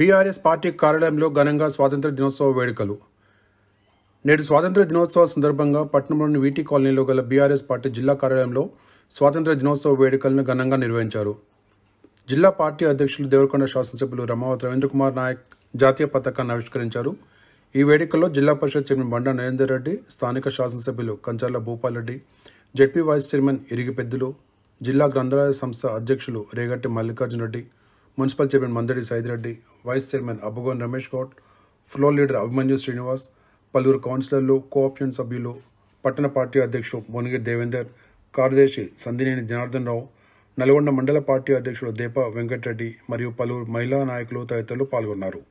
BRS party కార్యాలయంలో ఘనంగా స్వాతంత్ర దినోత్సవ వేడుకలు నేడు స్వాతంత్ర దినోత్సవ సందర్భంగా పట్టణంలోని వీటి కాలనీలో గల బీఆర్ఎస్ పార్టీ జిల్లా కార్యాలయంలో స్వాతంత్ర దినోత్సవ వేడుకలను ఘనంగా నిర్వహించారు జిల్లా పార్టీ అధ్యక్షులు దేవరకొండ శాసనసభ్యులు రమావతి రవీంద్ర కుమార్ నాయక్ జాతీయ పతాకాన్ని ఆవిష్కరించారు ఈ వేడుకల్లో జిల్లా పరిషత్ చైర్మన్ బండా నరేందర్ రెడ్డి స్థానిక శాసనసభ్యులు Kancharla Bhupal Reddy ZP vice chairman Irigi Peddulu జిల్లా గ్రంథాలయ సంస్థ అధ్యక్షులు Regatti Mallikarjuna Reddy municipal chairman Mandadi Saidireddy vice chairman Abbagon Ramesh Goud floor leader Abhimanyu Srinivas పలువురు కౌన్సిలర్లు కోఆప్షన్ సభ్యులు పట్టణ పార్టీ అధ్యక్షుడు భువనగిరి దేవేందర్ కార్యదర్శి సందినేని జనార్దన్ రావు నల్గొండ మండల పార్టీ అధ్యక్షుడు దీపా వెంకటరెడ్డి మరియు పలువురు మహిళా నాయకులు తదితరులు పాల్గొన్నారు